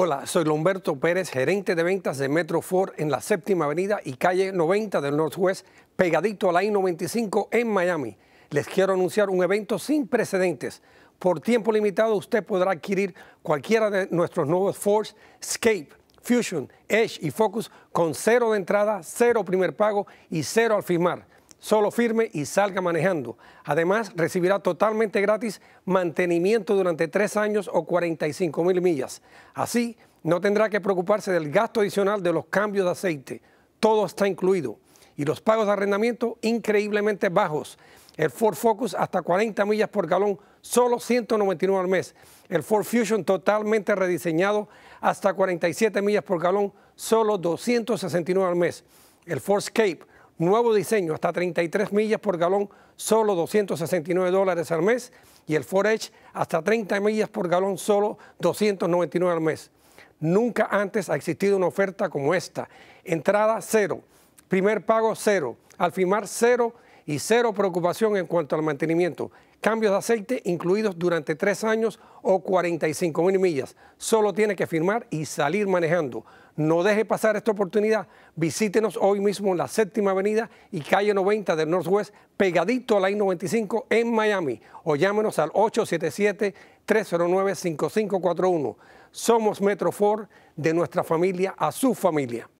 Hola, soy Lomberto Pérez, gerente de ventas de Metro Ford en la séptima avenida y calle 90 del Northwest, pegadito a la I-95 en Miami. Les quiero anunciar un evento sin precedentes. Por tiempo limitado usted podrá adquirir cualquiera de nuestros nuevos Ford Scape, Fusion, Edge y Focus con cero de entrada, cero primer pago y cero al firmar. Solo firme y salga manejando. Además, recibirá totalmente gratis mantenimiento durante tres años o 45 mil millas. Así, no tendrá que preocuparse del gasto adicional de los cambios de aceite. Todo está incluido. Y los pagos de arrendamiento increíblemente bajos. El Ford Focus hasta 40 millas por galón, solo 199 al mes. El Ford Fusion totalmente rediseñado hasta 47 millas por galón, solo 269 al mes. El Ford Escape nuevo diseño, hasta 33 millas por galón, solo 269 dólares al mes, y el Ford Edge hasta 30 millas por galón, solo 299 al mes. Nunca antes ha existido una oferta como esta. Entrada cero, primer pago cero, al firmar cero y cero preocupación en cuanto al mantenimiento. Cambios de aceite incluidos durante tres años o 45 mil millas. Solo tiene que firmar y salir manejando. No deje pasar esta oportunidad. Visítenos hoy mismo en la séptima avenida y calle 90 del Northwest, pegadito a la I-95 en Miami. O llámenos al 877-309-5541. Somos Metro Ford, de nuestra familia a su familia.